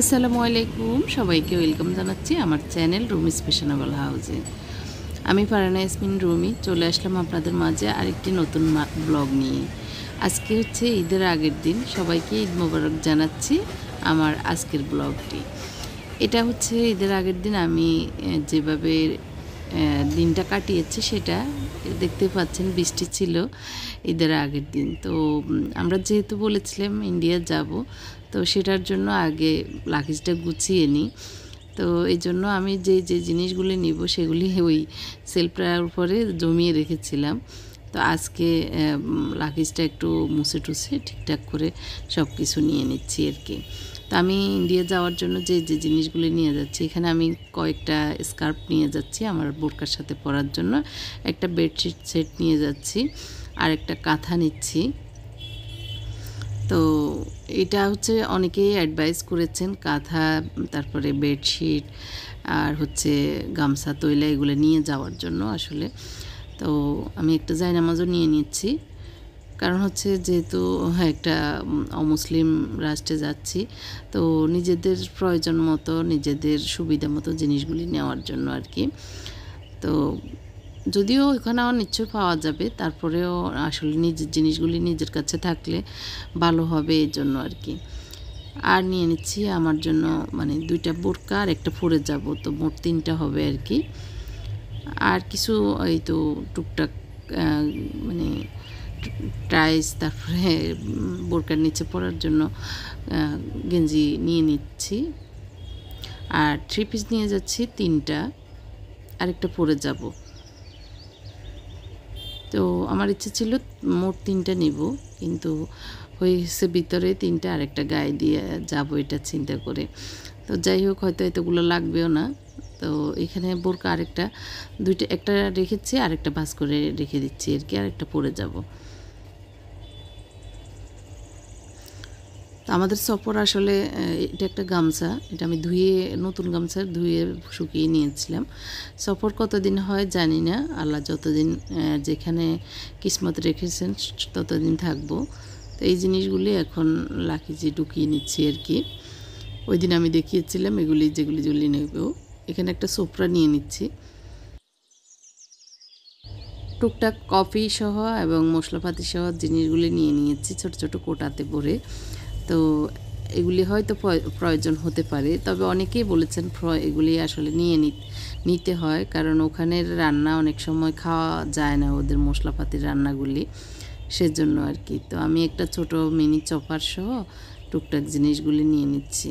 আসসালামু আলাইকুম সবাইকে ওয়েলকাম জানাচ্ছি আমার চ্যানেল রুমি স্পেশনেবল হাউজে আমি ফারানা ইসমিন রুমি চলে আসলাম আপনাদের মাঝে আরেকটি নতুন ব্লগ নিয়ে আজকে হচ্ছে ঈদের আগের দিন সবাইকে ঈদ মোবারক জানাচ্ছি আমার আজকের ব্লগটি এটা হচ্ছে ঈদের আগের দিন আমি যেভাবে দিনটা কাটিয়েছি সেটা দেখতে পাচ্ছেন বৃষ্টি ছিল ঈদের আগের দিন তো আমরা যেহেতু বলেছিলাম ইন্ডিয়া যাব তো সেটার জন্য আগে লাগেজটা গুছিয়ে নিই তো এই জন্য আমি যে যে জিনিসগুলি নিব সেগুলি ওই সেলফটার উপরে জমিয়ে রেখেছিলাম তো আজকে লাগেজটা একটু মুছে টুছে ঠিকঠাক করে সব কিছু নিয়ে নিচ্ছি আর কি আমি ইন্ডিয়া যাওয়ার জন্য যে যে জিনিসগুলি নিয়ে যাচ্ছি এখানে আমি কয়েকটা স্কার্ফ নিয়ে যাচ্ছি আমার বোরকার সাথে পরার জন্য একটা বেডশিট সেট নিয়ে যাচ্ছি আর একটা কাঁথা নিচ্ছি তো এটা হচ্ছে অনেকেই অ্যাডভাইস করেছেন কাঁথা তারপরে বেডশিট আর হচ্ছে গামছা তৈলা এগুলো নিয়ে যাওয়ার জন্য আসলে তো আমি একটা জায়নামাজও নিয়ে নিচ্ছি কারণ হচ্ছে যেহেতু হ্যাঁ, একটা অমুসলিম রাষ্ট্রে যাচ্ছি তো নিজেদের প্রয়োজন মতো নিজেদের সুবিধা মতো জিনিসগুলি নেওয়ার জন্য আর কি তো যদিও এখানে আমার নিশ্চয় পাওয়া যাবে তারপরেও আসলে নিজের জিনিসগুলি নিজের কাছে থাকলে ভালো হবে এর জন্য আর কি আর নিয়ে নিচ্ছি আমার জন্য মানে দুইটা বোরকা আর একটা পরে যাব তো মোট তিনটা হবে আর কি আর কিছু এই তো টুকটাক মানে টাইস তারপরে বোরকার নিচে পরার জন্য গেঞ্জি নিয়ে নিচ্ছি আর থ্রি পিস নিয়ে যাচ্ছি তিনটা আরেকটা পরে যাব তো আমার ইচ্ছে ছিল মোট তিনটা নিব কিন্তু হয়েছে ভিতরে তিনটা আরেকটা গায়ে দিয়ে যাব এটা চিন্তা করে তো যাই হোক হয়তো এতগুলো লাগবেও না তো এখানে বোরকা আরেকটা দুইটা একটা রেখেছি আরেকটা ভাস করে রেখে দিচ্ছি আর কি আরেকটা পরে যাব আমাদের সফর আসলে এটা একটা গামছা এটা আমি ধুয়ে নতুন গামছা ধুয়ে শুকিয়ে নিয়েছিলাম সফর কতদিন হয় জানি না আল্লাহ যতদিন যেখানে কিসমত রেখেছেন ততদিন থাকবো তো এই জিনিসগুলি এখন লাকিজি ঢুকিয়ে নিচ্ছি আর কি ওই দিন আমি দেখিয়েছিলাম এগুলি যেগুলি যেগুলি নেবেও এখানে একটা সোপরা নিয়ে নিচ্ছি টুকটাক কফি সহ এবং মশলাপাতি সহ জিনিসগুলি নিয়ে নিয়েছি ছোট ছোট কোটাতে ভরে তো এগুলি হয়তো প্রয়োজন হতে পারে তবে অনেকেই বলেছেন এগুলি আসলে নিয়ে নিতে হয় কারণ ওখানের রান্না অনেক সময় খাওয়া যায় না ওদের মশলাপাতির রান্নাগুলি সেজন্য আর কি তো আমি একটা ছোট মিনি চপার সহ টুকটাক জিনিসগুলি নিয়ে নিচ্ছি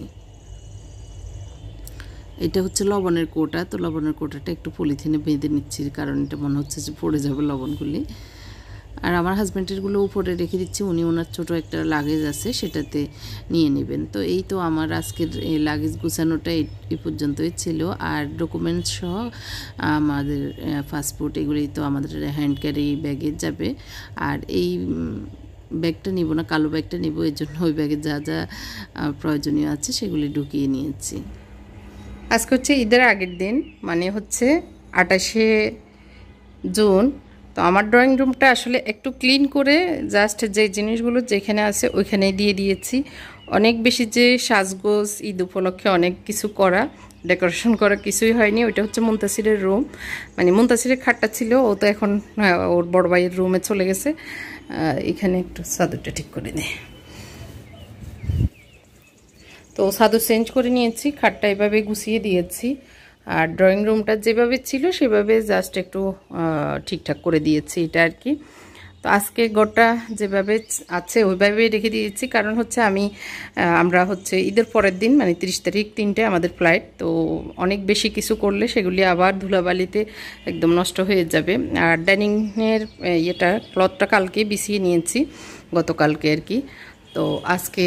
এটা হচ্ছে লবণের কোটা তো লবণের কোটাটা একটু পলিথিনে বেঁধে নিচ্ছি কারণ এটা মনে হচ্ছে যে পড়ে যাবে লবণগুলি আর আমার হাজব্যান্ডেরগুলো উপরে রেখে দিচ্ছি উনি ওনার ছোট একটা লাগেজ আছে সেটাতে নিয়ে নেবেন তো এই তো আমার আজকের লাগেজ গুছানোটা এই পর্যন্তই ছিল আর ডকুমেন্টস সহ আমাদের পাসপোর্ট এগুলি তো আমাদের হ্যান্ড ক্যারি ব্যাগে যাবে আর এই ব্যাগটা নিব না কালো ব্যাগটা নিব এর জন্য ওই ব্যাগে যা যা প্রয়োজনীয় আছে সেগুলি ঢুকিয়ে নিয়েছি আজকে হচ্ছে ঈদের আগের দিন মানে হচ্ছে আটাশে জুন তো আমার ড্রয়িং রুমটা আসলে একটু ক্লিন করে জাস্ট যে জিনিসগুলো যেখানে আছে ওইখানে দিয়ে দিয়েছি অনেক বেশি যে সাজগোজ ঈদ উপলক্ষে অনেক কিছু করা ডেকোরেশন করা কিছুই হয়নি ওইটা হচ্ছে মুন্তাসিরের রুম মানে মুন্তাসিরের খাটটা ছিল ও তো এখন হ্যাঁ, ওর বড় ভাইয়ের রুমে চলে গেছে এখানে একটু সাদুটা ঠিক করে নে তো সাদু চেঞ্জ করে নিয়েছি খাটটা এভাবে গুছিয়ে দিয়েছি আর ড্রয়িং রুমটা যেভাবে ছিল সেভাবে জাস্ট একটু ঠিকঠাক করে দিয়েছি এটা আর কি তো আজকে গোটা যেভাবে আছে ওইভাবেই রেখে দিয়েছি কারণ হচ্ছে আমি আমরা হচ্ছে ঈদের পরের দিন মানে তিরিশ তারিখ তিনটে আমাদের ফ্লাইট তো অনেক বেশি কিছু করলে সেগুলি আবার ধুলাবালিতে একদম নষ্ট হয়ে যাবে আর ডাইনিংয়ের ইয়েটা ক্লথটা কালকে বিছিয়ে নিয়েছি গতকালকে আর কি তো আজকে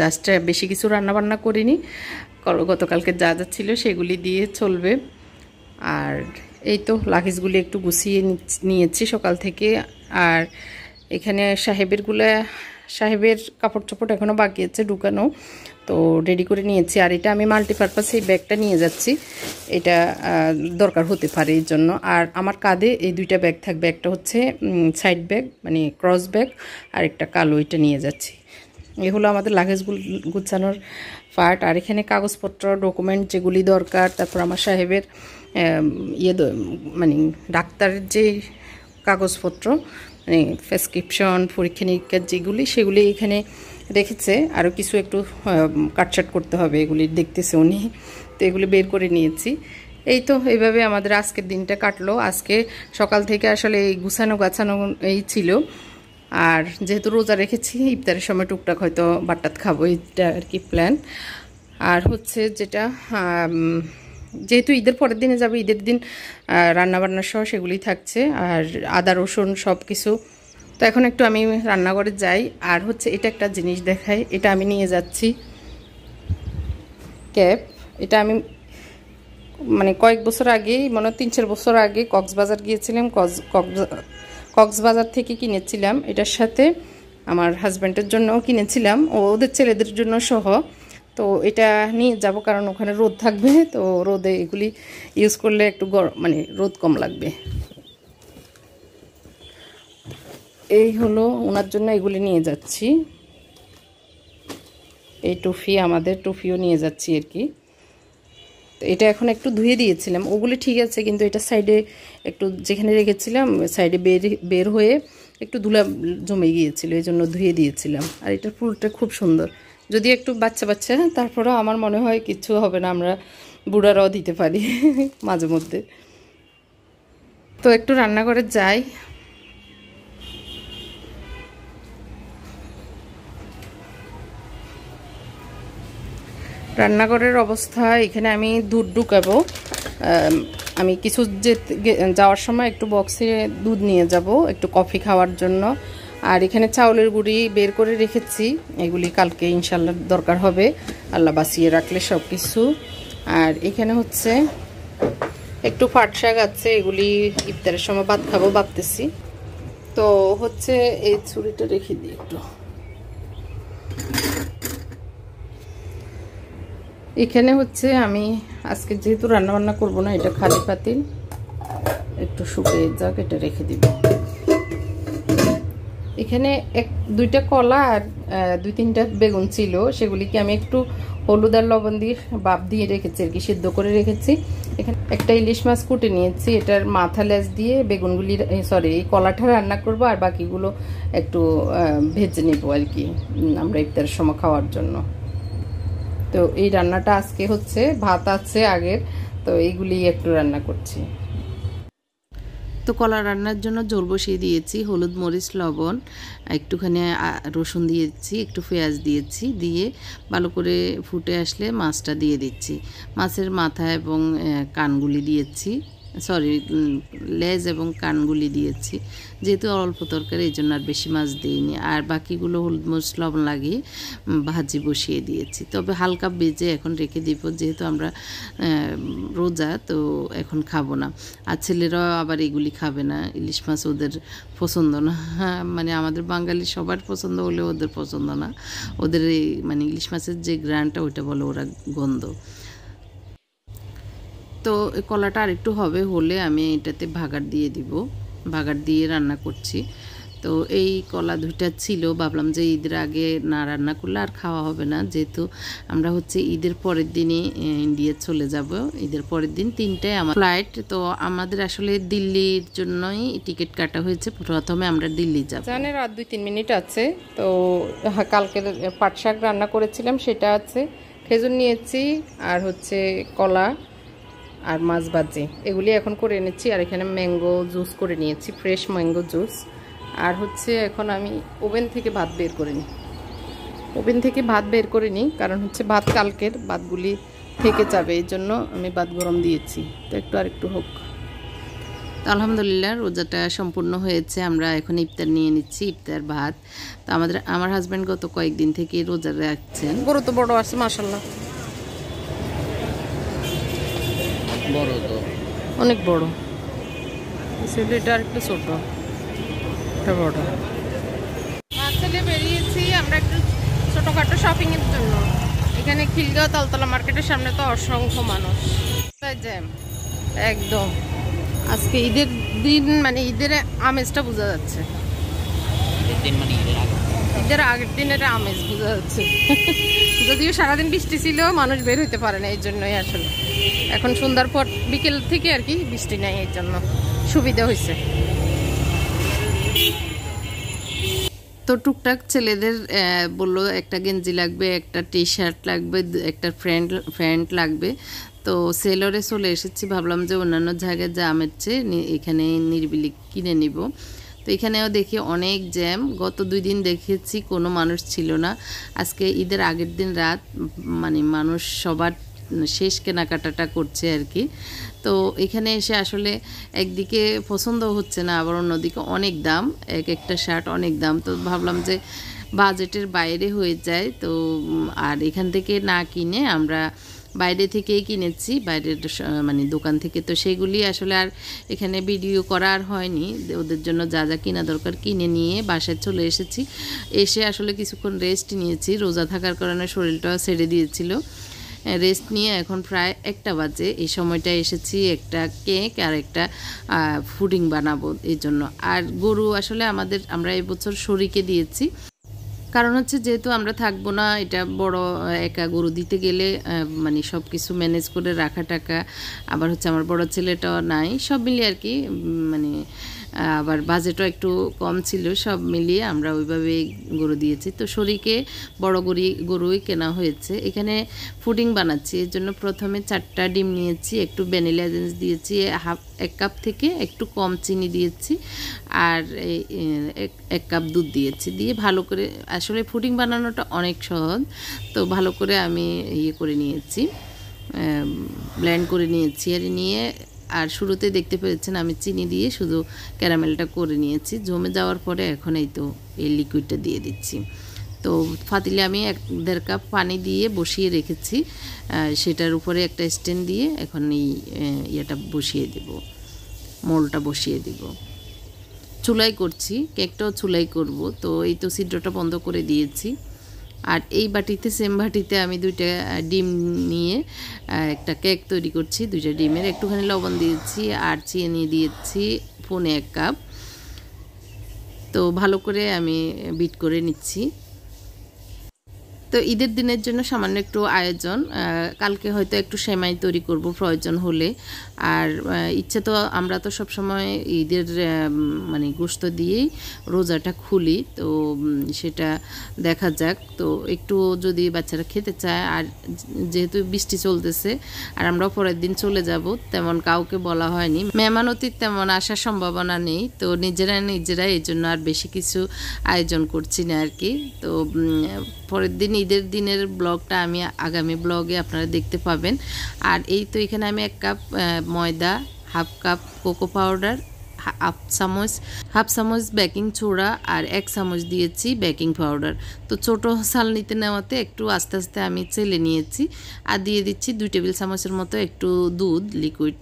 জাস্ট বেশি কিছু রান্নাবান্না করিনি গতকালকে যা যা ছিল সেগুলি দিয়ে চলবে আর এই তো লাগেজগুলি একটু গুছিয়ে নিয়েছি সকাল থেকে আর এখানে সাহেবেরগুলো সাহেবের কাপড় চোপড় এখনও বাকি আছে ঢুকানো তো রেডি করে নিয়েছি আর এটা আমি মাল্টিপারপাস এই ব্যাগটা নিয়ে যাচ্ছি এটা দরকার হতে পারে এই জন্য আর আমার কাঁধে এই দুইটা ব্যাগ থাকবে একটা হচ্ছে সাইড ব্যাগ মানে ক্রস ব্যাগ আর একটা কালো এটা নিয়ে যাচ্ছি এ হলো আমাদের লাগেজগুলো গুছানোর পার্ট আর এখানে কাগজপত্র ডকুমেন্ট যেগুলি দরকার তারপর আমার সাহেবের ইয়ে মানে ডাক্তারের যে কাগজপত্র মানে প্রেসক্রিপশন পরীক্ষা নিরীক্ষার যেগুলি সেগুলি এখানে রেখেছে আরও কিছু একটু কাটছাট করতে হবে এগুলি দেখতেছে উনি তো এগুলি বের করে নিয়েছি এই তো এইভাবে আমাদের আজকের দিনটা কাটলো আজকে সকাল থেকে আসলে এই গুছানো গাছানো এই ছিল আর যেহেতু রোজা রেখেছি ইফতারের সময় টুকটাক হয়তো বাট্টাত খাবো এটা আর কি প্ল্যান আর হচ্ছে যেটা যেহেতু ঈদের পরের দিনে যাবে ঈদের দিন রান্নাবান্না সহ সেগুলি থাকছে আর আদা রসুন সব কিছু তো এখন একটু আমি রান্নাঘরে যাই আর হচ্ছে এটা একটা জিনিস দেখাই এটা আমি নিয়ে যাচ্ছি ক্যাব এটা আমি মানে কয়েক বছর আগে মনে তিন চার বছর আগে কক্সবাজার গিয়েছিলাম কক্স কক্সবাজার থেকে কিনেছিলাম এটার সাথে আমার হাজব্যান্ডের জন্যও কিনেছিলাম ও ওদের ছেলেদের জন্য সহ তো এটা নিয়ে যাব কারণ ওখানে রোদ থাকবে তো রোদে এগুলি ইউজ করলে একটু গরম মানে রোদ কম লাগবে এই হলো ওনার জন্য এগুলি নিয়ে যাচ্ছি এই টুফি আমাদের টুফিও নিয়ে যাচ্ছি আর কি তো এটা এখন একটু ধুয়ে দিয়েছিলাম ওগুলি ঠিক আছে কিন্তু এটা সাইডে একটু যেখানে রেখেছিলাম সাইডে বের বের হয়ে একটু ধুলা জমে গিয়েছিল এই জন্য ধুয়ে দিয়েছিলাম আর এটার ফুলটা খুব সুন্দর যদি একটু বাচ্চা বাচ্চা তারপরেও আমার মনে হয় কিছু হবে না আমরা বুড়ারাও দিতে পারি মাঝে মধ্যে তো একটু রান্নাঘরে যাই রান্নাঘরের অবস্থা এখানে আমি দুধ ঢুকাবো আমি কিছু যাওয়ার সময় একটু বক্সে দুধ নিয়ে যাব একটু কফি খাওয়ার জন্য আর এখানে চাউলের গুঁড়ি বের করে রেখেছি এগুলি কালকে ইনশাল্লাহ দরকার হবে আল্লাহ বাসিয়ে রাখলে সব কিছু আর এখানে হচ্ছে একটু ফাট শাক আছে এগুলি ইফতারের সময় ভাত খাবো ভাবতেছি তো হচ্ছে এই ছুরিটা রেখে দিই একটু এখানে হচ্ছে আমি আজকে যেহেতু রান্নাবান্না করবো না এটা আচ্ছা। খালি পাতিল একটু শুকিয়ে যাক এটা রেখে দিব এখানে এক দুইটা কলা আর দুই তিনটা বেগুন ছিল সেগুলিকে আমি একটু হলুদ আর লবণ দিয়ে বাপ দিয়ে রেখেছি আর কি সেদ্ধ করে রেখেছি এখানে একটা ইলিশ মাছ কুটে নিয়েছি এটার মাথা লেজ দিয়ে বেগুনগুলি সরি এই কলাটা রান্না করব আর বাকিগুলো একটু ভেজে নেবো আর কি আমরা ইফতারের সময় খাওয়ার জন্য তো এই রান্নাটা আজকে হচ্ছে ভাত আছে আগের তো এইগুলি একটু রান্না করছি তো কলা রান্নার জন্য জল বসিয়ে দিয়েছি হলুদ মরিচ লবণ একটুখানি রসুন দিয়েছি একটু পেঁয়াজ দিয়েছি দিয়ে ভালো করে ফুটে আসলে মাছটা দিয়ে দিচ্ছি মাছের মাথা এবং কানগুলি দিয়েছি সরি লেজ এবং কানগুলি দিয়েছি যেহেতু অল্প তরকারি এই জন্য আর বেশি মাছ দিইনি আর বাকিগুলো হলুদ মরিচ লবণ লাগিয়ে ভাজি বসিয়ে দিয়েছি তবে হালকা বেজে এখন রেখে দিব যেহেতু আমরা রোজা তো এখন খাবো না আর ছেলেরা আবার এগুলি খাবে না ইলিশ মাছ ওদের পছন্দ না মানে আমাদের বাঙালি সবার পছন্দ হলে ওদের পছন্দ না ওদের এই মানে ইলিশ মাছের যে গ্রানটা ওইটা বলে ওরা গন্ধ তো কলাটা আরেকটু হবে হলে আমি এটাতে ভাগার দিয়ে দিব ভাগার দিয়ে রান্না করছি তো এই কলা দুইটা ছিল ভাবলাম যে ঈদের আগে না রান্না করলে আর খাওয়া হবে না যেহেতু আমরা হচ্ছে ঈদের পরের দিনই ইন্ডিয়া চলে যাব ঈদের পরের দিন তিনটায় আমার ফ্লাইট তো আমাদের আসলে দিল্লির জন্যই টিকিট কাটা হয়েছে প্রথমে আমরা দিল্লি যাব জানের রাত দুই তিন মিনিট আছে তো কালকের পাট শাক রান্না করেছিলাম সেটা আছে খেজুর নিয়েছি আর হচ্ছে কলা আর মাছ ভাজি এগুলি এখন করে এনেছি আর এখানে ম্যাঙ্গো জুস করে নিয়েছি ফ্রেশ ম্যাঙ্গো জুস আর হচ্ছে এখন আমি ওভেন থেকে ভাত বের করে নিই ওভেন থেকে ভাত বের করে নিই কারণ হচ্ছে ভাত কালকের ভাতগুলি থেকে যাবে এই জন্য আমি ভাত গরম দিয়েছি তো একটু আর একটু হোক আলহামদুলিল্লাহ রোজাটা সম্পূর্ণ হয়েছে আমরা এখন ইফতার নিয়ে নিচ্ছি ইফতার ভাত তো আমাদের আমার হাজব্যান্ড গত কয়েকদিন থেকে রোজা রাখছেন বড় তো বড় আছে মাসাল্লাহ বড় তো অনেক বড় ছেলেটা আরেকটা ছোট একটা বড় ছেলে বেরিয়েছি আমরা একটু ছোটোখাটো শপিংয়ের জন্য এখানে খিলগাঁও তালতলা মার্কেটের সামনে তো অসংখ্য মানুষ জ্যাম একদম আজকে ঈদের দিন মানে ঈদের আমেজটা বোঝা যাচ্ছে ঈদের মানে আগের দিনের আমেজ বোঝা যাচ্ছে যদিও সারাদিন বৃষ্টি ছিল মানুষ বের হইতে পারে না এই জন্যই আসলে এখন সন্ধ্যার পর বিকেল থেকে আর কি বৃষ্টি নেই এর জন্য সুবিধা হয়েছে তো টুকটাক ছেলেদের বললো একটা গেঞ্জি লাগবে একটা টি শার্ট লাগবে একটা ফ্যান্ট ফ্যান্ট লাগবে তো সেলরে চলে এসেছি ভাবলাম যে অন্যান্য জায়গায় জামের চেয়ে এখানে নির্বিলি কিনে নিব তো এখানেও দেখি অনেক জ্যাম গত দুই দিন দেখেছি কোনো মানুষ ছিল না আজকে ঈদের আগের দিন রাত মানে মানুষ সবার শেষ কেনাকাটাটা করছে আর কি তো এখানে এসে আসলে একদিকে পছন্দ হচ্ছে না আবার অন্যদিকে অনেক দাম এক একটা শার্ট অনেক দাম তো ভাবলাম যে বাজেটের বাইরে হয়ে যায় তো আর এখান থেকে না কিনে আমরা বাইরে থেকেই কিনেছি বাইরের মানে দোকান থেকে তো সেগুলি আসলে আর এখানে ভিডিও করা আর হয়নি ওদের জন্য যা যা কিনা দরকার কিনে নিয়ে বাসায় চলে এসেছি এসে আসলে কিছুক্ষণ রেস্ট নিয়েছি রোজা থাকার কারণে শরীরটাও ছেড়ে দিয়েছিল রেস্ট নিয়ে এখন প্রায় একটা বাজে এই সময়টা এসেছি একটা কেক আর একটা ফুডিং বানাবো এই জন্য আর গরু আসলে আমাদের আমরা এবছর শরীকে দিয়েছি কারণ হচ্ছে যেহেতু আমরা থাকবো না এটা বড় একা গরু দিতে গেলে মানে সব কিছু ম্যানেজ করে রাখা টাকা আবার হচ্ছে আমার বড় ছেলেটাও নাই সব মিলিয়ে আর কি মানে আবার বাজেটও একটু কম ছিল সব মিলিয়ে আমরা ওইভাবে গরু দিয়েছি তো শরীকে বড় গরি গরুই কেনা হয়েছে এখানে ফুডিং বানাচ্ছি এর জন্য প্রথমে চারটা ডিম নিয়েছি একটু ভ্যানিলা দিয়েছি হাফ এক কাপ থেকে একটু কম চিনি দিয়েছি আর এক কাপ দুধ দিয়েছি দিয়ে ভালো করে আসলে ফুডিং বানানোটা অনেক সহজ তো ভালো করে আমি ইয়ে করে নিয়েছি ব্ল্যান্ড করে নিয়েছি আর নিয়ে আর শুরুতে দেখতে পেরেছেন আমি চিনি দিয়ে শুধু ক্যারামেলটা করে নিয়েছি জমে যাওয়ার পরে এখন এই তো এই লিকুইডটা দিয়ে দিচ্ছি তো ফাতিলে আমি এক দেড় কাপ পানি দিয়ে বসিয়ে রেখেছি সেটার উপরে একটা স্ট্যান্ড দিয়ে এখন এই ইয়েটা বসিয়ে দেব মোলটা বসিয়ে দেব চুলাই করছি কেকটাও চুলাই করব তো এই তো ছিদ্রটা বন্ধ করে দিয়েছি আর এই বাটিতে সেম বাটিতে আমি দুইটা ডিম নিয়ে একটা কেক তৈরি করছি দুইটা ডিমের একটুখানি লবণ দিয়েছি আর চিনি দিয়েছি ফোনে এক কাপ তো ভালো করে আমি বিট করে নিচ্ছি তো ঈদের দিনের জন্য সামান্য একটু আয়োজন কালকে হয়তো একটু সেমাই তৈরি করব প্রয়োজন হলে আর ইচ্ছে তো আমরা তো সবসময় ঈদের মানে গোস্ত দিয়েই রোজাটা খুলি তো সেটা দেখা যাক তো একটু যদি বাচ্চারা খেতে চায় আর যেহেতু বৃষ্টি চলতেছে আর আমরা পরের দিন চলে যাব তেমন কাউকে বলা হয়নি মেহমানতির তেমন আসার সম্ভাবনা নেই তো নিজেরা নিজেরা এই জন্য আর বেশি কিছু আয়োজন করছি না আর কি তো পরের দিন ঈদের দিনের ব্লগটা আমি আগামী ব্লগে আপনারা দেখতে পাবেন আর এই তো এখানে আমি এক কাপ ময়দা half cup cocoa powder half চামচ হাফ চামচ বেকিং ছোড়া আর এক চামচ দিয়েছি বেকিং পাউডার তো ছোট নিতে নেওয়াতে একটু আস্তে আস্তে আমি চেলে নিয়েছি আর দিয়ে দিচ্ছি দুই টেবিল চামচের মতো একটু দুধ লিকুইড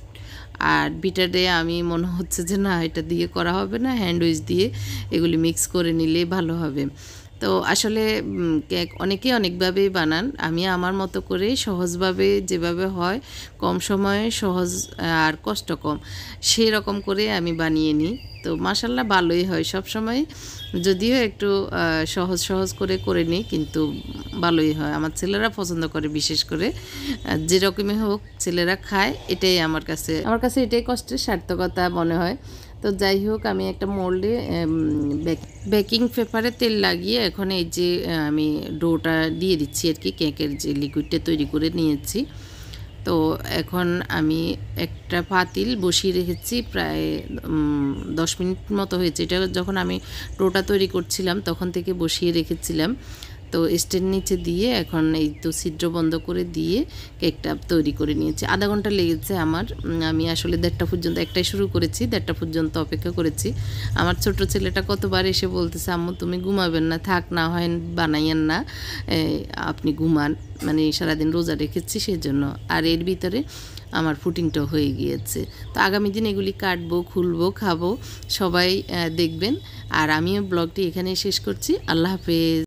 আর বিটারে আমি মনে হচ্ছে যে না এটা দিয়ে করা হবে না হ্যান্ডউইচ দিয়ে এগুলি মিক্স করে নিলে ভালো হবে তো আসলে কেক অনেকেই অনেকভাবেই বানান আমি আমার মতো করে সহজভাবে যেভাবে হয় কম সময়ে সহজ আর কষ্ট কম সেই রকম করে আমি বানিয়ে নিই তো মাসাল্লাহ ভালোই হয় সব সময় যদিও একটু সহজ সহজ করে করে নিই কিন্তু ভালোই হয় আমার ছেলেরা পছন্দ করে বিশেষ করে যেরকমই হোক ছেলেরা খায় এটাই আমার কাছে আমার কাছে এটাই কষ্টের সার্থকতা মনে হয় তো যাই হোক আমি একটা মোল্ডে বেকিং পেপারে তেল লাগিয়ে এখন এই যে আমি ডোটা দিয়ে দিচ্ছি আর কি কেকের যে লিকুইডটা তৈরি করে নিয়েছি তো এখন আমি একটা পাতিল বসিয়ে রেখেছি প্রায় দশ মিনিট মতো হয়েছে এটা যখন আমি ডোটা তৈরি করছিলাম তখন থেকে বসিয়ে রেখেছিলাম তো স্টের নিচে দিয়ে এখন এই তো ছিদ্র বন্ধ করে দিয়ে কেকটা তৈরি করে নিয়েছি আধা ঘন্টা লেগেছে আমার আমি আসলে দেড়টা পর্যন্ত একটাই শুরু করেছি দেড়টা পর্যন্ত অপেক্ষা করেছি আমার ছোট ছেলেটা কতবার এসে বলতেছে আম্মু তুমি ঘুমাবেন না থাক না হয় বানাইয়েন না আপনি ঘুমান মানে সারাদিন রোজা রেখেছি সেই জন্য আর এর ভিতরে আমার ফুটিংটা হয়ে গিয়েছে তো আগামী দিন এগুলি কাটবো খুলবো খাবো সবাই দেখবেন আর আমিও ব্লগটি এখানে শেষ করছি আল্লাহ হাফেজ